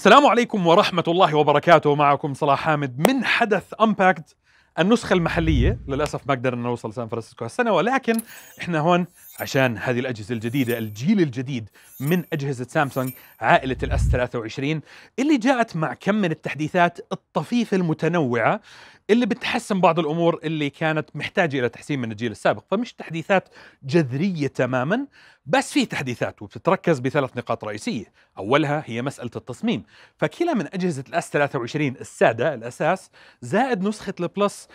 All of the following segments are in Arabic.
السلام عليكم ورحمة الله وبركاته معكم صلاح حامد من حدث أمباكت النسخة المحلية للأسف ما قدرنا نوصل سان فرانسيسكو هالسنة ولكن إحنا هون عشان هذه الأجهزة الجديدة الجيل الجديد من أجهزة سامسونج عائلة الأس 23 اللي جاءت مع كم من التحديثات الطفيفة المتنوعة اللي بتحسن بعض الأمور اللي كانت محتاجة إلى تحسين من الجيل السابق فمش تحديثات جذرية تماما بس في تحديثات وبتتركز بثلاث نقاط رئيسية أولها هي مسألة التصميم فكلا من أجهزة الأس 23 السادة الأساس زائد نسخة البلس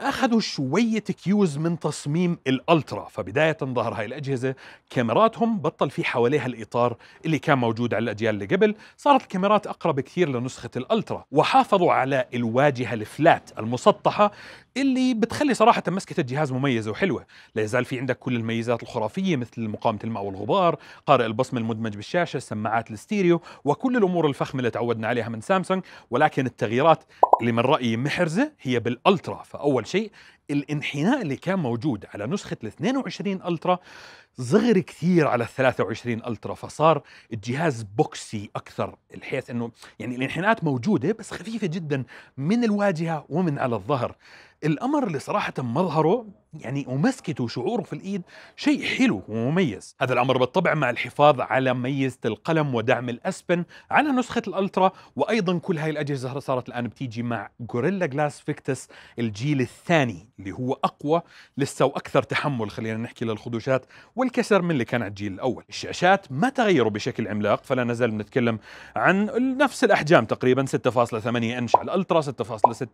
أخذوا شوية كيوز من تصميم الألترا فبداية ظهر هاي الأجهزة كاميراتهم بطل في حواليها الإطار اللي كان موجود على الأجيال اللي قبل صارت الكاميرات أقرب كثير لنسخة الألترا وحافظوا على الواجهة الفلات المسطحة اللي بتخلي صراحة مسكة الجهاز مميزة وحلوة لا يزال في عندك كل الميزات الخرافية مثل مقاومة الماء والغبار قارئ البصمة المدمج بالشاشة سماعات الستيريو وكل الأمور الفخمة اللي تعودنا عليها من سامسونج ولكن التغييرات اللي من رأيي محرزة هي بالألترا فأول شيء الانحناء اللي كان موجود على نسخة ال 22 ألترا صغر كثير على ال 23 ألترا فصار الجهاز بوكسي أكثر بحيث أنه يعني الانحناءات موجودة بس خفيفة جدا من الواجهة ومن على الظهر الامر اللي صراحة مظهره يعني ومسكته وشعوره في الإيد شيء حلو ومميز هذا الأمر بالطبع مع الحفاظ على ميزة القلم ودعم الأسبن على نسخة الألترا وأيضا كل هاي الأجهزة صارت الآن بتيجي مع غوريلا جلاس فيكتس الجيل الثاني اللي هو أقوى لسه وأكثر تحمل خلينا نحكي للخدوشات والكسر من اللي كان على الجيل الأول الشاشات ما تغيروا بشكل عملاق فلا نزال بنتكلم عن نفس الأحجام تقريبا 6.8 إنش على الألترا 6.6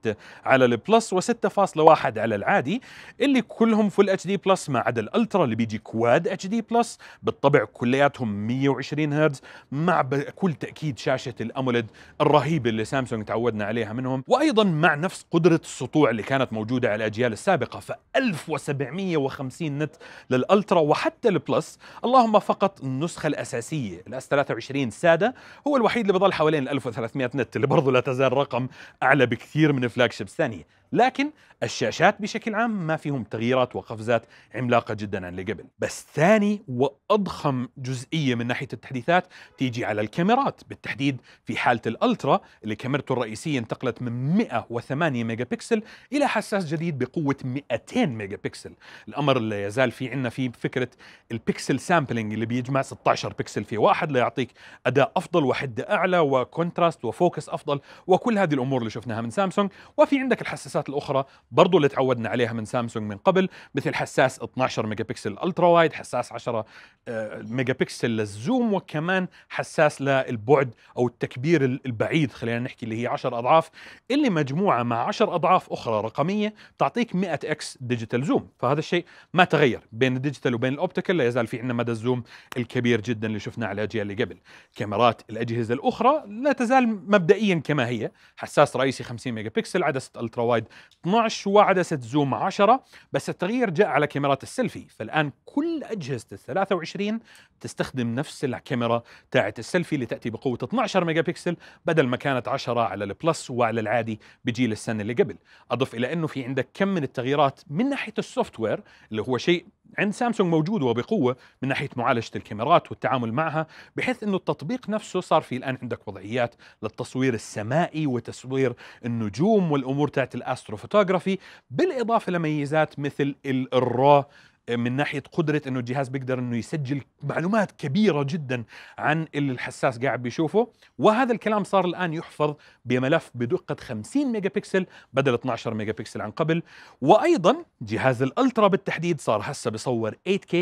على البلس و6 7.1 على العادي اللي كلهم فل اتش دي بلس ما عدا الالترا اللي بيجي كواد اتش دي بلس بالطبع كلياتهم 120 هرتز مع بكل تاكيد شاشه الامولد الرهيبه اللي سامسونج تعودنا عليها منهم وايضا مع نفس قدره السطوع اللي كانت موجوده على الاجيال السابقه ف 1750 نت للالترا وحتى البلس اللهم فقط النسخه الاساسيه الاس 23 ساده هو الوحيد اللي بضل حوالين 1300 نت اللي برضه لا تزال رقم اعلى بكثير من الفلاج شيبس الثانيه لكن الشاشات بشكل عام ما فيهم تغييرات وقفزات عملاقه جدا عن اللي قبل بس ثاني واضخم جزئيه من ناحيه التحديثات تيجي على الكاميرات بالتحديد في حاله الالترا اللي كاميرته الرئيسيه انتقلت من 108 ميجا بكسل الى حساس جديد بقوه 200 ميجا بكسل الامر اللي يزال في عندنا في فكره البكسل سامبلينج اللي بيجمع 16 بكسل في واحد ليعطيك اداء افضل وحده اعلى وكونتراست وفوكس افضل وكل هذه الامور اللي شفناها من سامسونج وفي عندك الحساسات الكاميرات الاخرى برضو اللي تعودنا عليها من سامسونج من قبل مثل حساس 12 ميجا بكسل الترا وايد حساس 10 آه، ميجا بكسل للزوم وكمان حساس للبعد او التكبير البعيد خلينا نحكي اللي هي 10 اضعاف اللي مجموعه مع 10 اضعاف اخرى رقميه تعطيك 100 اكس ديجيتال زوم فهذا الشيء ما تغير بين الديجيتال وبين الاوبتيكال لا يزال في عندنا مدى الزوم الكبير جدا اللي شفناه على الاجيال اللي قبل كاميرات الاجهزه الاخرى لا تزال مبدئيا كما هي حساس رئيسي 50 ميجا بكسل عدسه الترا وايد واحد 12 وعدسة زوم 10 بس التغيير جاء على كاميرات السيلفي فالآن كل أجهزة ال 23 تستخدم نفس الكاميرا تاعت السيلفي اللي تأتي بقوة 12 ميجا بكسل بدل ما كانت 10 على البلس وعلى العادي بجيل السنة اللي قبل أضف إلى أنه في عندك كم من التغييرات من ناحية السوفت وير اللي هو شيء عند سامسونج موجود وبقوه من ناحيه معالجه الكاميرات والتعامل معها بحيث انه التطبيق نفسه صار في الان عندك وضعيات للتصوير السمائي وتصوير النجوم والامور تاعت الاستروفوتوغرافي بالاضافه لميزات مثل الرا من ناحيه قدره انه الجهاز بيقدر انه يسجل معلومات كبيره جدا عن اللي الحساس قاعد بيشوفه وهذا الكلام صار الان يحفظ بملف بدقه 50 ميجا بكسل بدل 12 ميجا بكسل عن قبل وايضا جهاز الالترا بالتحديد صار هسه بصور 8K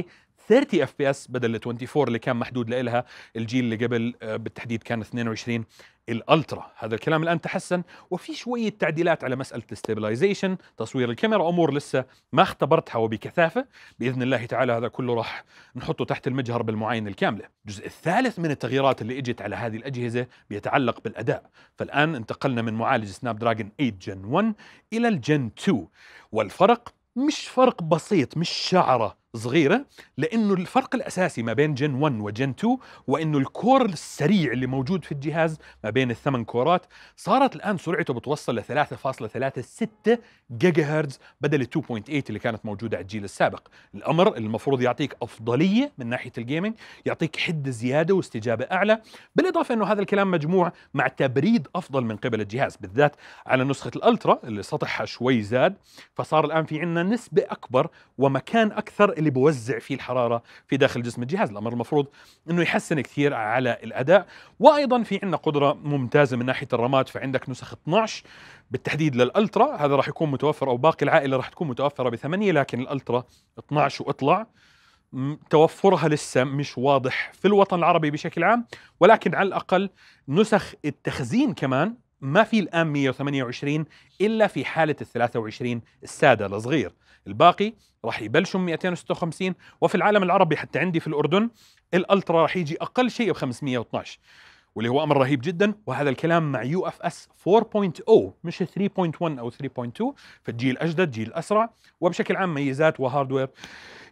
30 اف بي اس بدل ال 24 اللي كان محدود لإلها الجيل اللي قبل آه، بالتحديد كان 22 الالترا هذا الكلام الان تحسن وفي شويه تعديلات على مساله الاستابلايزيشن تصوير الكاميرا امور لسه ما اختبرتها وبكثافه باذن الله تعالى هذا كله راح نحطه تحت المجهر بالمعاينه الكامله الجزء الثالث من التغييرات اللي اجت على هذه الاجهزه بيتعلق بالاداء فالان انتقلنا من معالج سناب دراجون 8 جن 1 الى الجن 2 والفرق مش فرق بسيط مش شعره صغيره لانه الفرق الاساسي ما بين جن 1 وجن 2 وانه الكور السريع اللي موجود في الجهاز ما بين الثمان كورات صارت الان سرعته بتوصل ل 3.36 جيجا هرتز بدل 2.8 اللي كانت موجوده على الجيل السابق الامر المفروض يعطيك افضليه من ناحيه الجيمنج يعطيك حده زياده واستجابه اعلى بالاضافه انه هذا الكلام مجموع مع تبريد افضل من قبل الجهاز بالذات على نسخه الالترا اللي سطحها شوي زاد فصار الان في عندنا نسبه اكبر ومكان اكثر اللي بوزع فيه الحراره في داخل جسم الجهاز الامر المفروض انه يحسن كثير على الاداء وايضا في عندنا قدره ممتازه من ناحيه الرامات فعندك نسخ 12 بالتحديد للالترا هذا راح يكون متوفر او باقي العائله راح تكون متوفره بثمانيه لكن الالترا 12 واطلع توفرها لسه مش واضح في الوطن العربي بشكل عام ولكن على الاقل نسخ التخزين كمان ما في الآن 128 إلا في حالة ال 23 السادة الصغير الباقي راح يبلشوا 256 وفي العالم العربي حتى عندي في الأردن الألترا راح يجي أقل شيء ب 512 واللي هو امر رهيب جدا وهذا الكلام مع يو اف اس 4.0 مش 3.1 او 3.2 فالجيل اجدد جيل اسرع وبشكل عام ميزات وهاردوير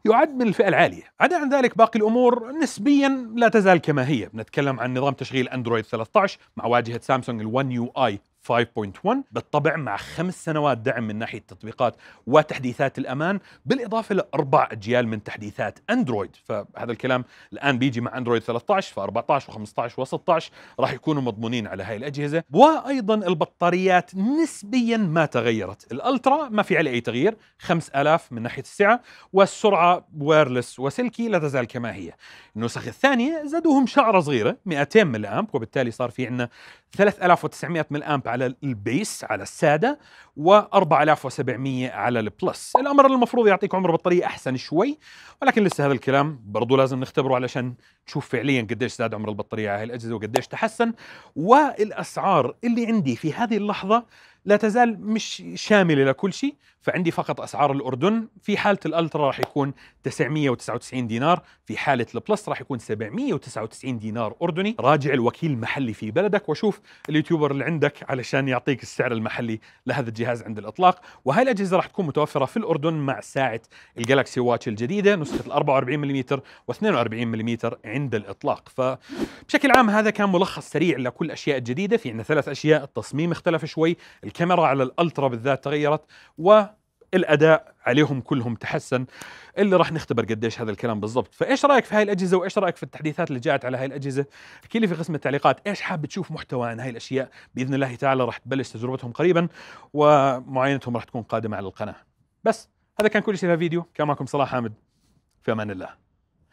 يعد من الفئة العالية عدا عن ذلك باقي الأمور نسبيا لا تزال كما هي بنتكلم عن نظام تشغيل أندرويد 13 مع واجهة سامسونج ال One UI 5.1 بالطبع مع خمس سنوات دعم من ناحية التطبيقات وتحديثات الأمان بالإضافة لأربع أجيال من تحديثات أندرويد فهذا الكلام الآن بيجي مع أندرويد 13 ف14 و15 و16 راح يكونوا مضمونين على هاي الأجهزة وأيضا البطاريات نسبيا ما تغيرت الألترا ما في عليه أي تغيير 5000 من ناحية السعة والسرعة ويرلس وسلكي لا تزال كما هي النسخ الثانية زادوهم شعرة صغيرة 200 ملي أمب وبالتالي صار في عندنا 3900 ملي امب على البيس على الساده و4700 على البلس الامر المفروض يعطيك عمر بطاريه احسن شوي ولكن لسه هذا الكلام برضو لازم نختبره علشان تشوف فعليا قديش زاد عمر البطاريه على هاي الاجهزه وقديش تحسن والاسعار اللي عندي في هذه اللحظه لا تزال مش شامله لكل شيء فعندي فقط اسعار الاردن في حاله الالترا راح يكون 999 دينار في حاله البلس راح يكون 799 دينار اردني راجع الوكيل المحلي في بلدك وشوف اليوتيوبر اللي عندك علشان يعطيك السعر المحلي لهذا الجهاز عند الاطلاق وهي الاجهزه راح تكون متوفره في الاردن مع ساعه الجلاكسي واتش الجديده نسخه ال 44 ملم و 42 ملم عند الاطلاق فبشكل عام هذا كان ملخص سريع لكل الاشياء الجديده في عندنا ثلاث اشياء التصميم اختلف شوي الكاميرا على الالترا بالذات تغيرت والاداء عليهم كلهم تحسن اللي راح نختبر قديش هذا الكلام بالضبط فايش رايك في هاي الاجهزه وايش رايك في التحديثات اللي جاءت على هاي الاجهزه احكي لي في قسم التعليقات ايش حاب تشوف محتوى عن هاي الاشياء باذن الله تعالى راح تبلش تجربتهم قريبا ومعاينتهم راح تكون قادمه على القناه بس هذا كان كل شيء في الفيديو كان معكم صلاح حامد في امان الله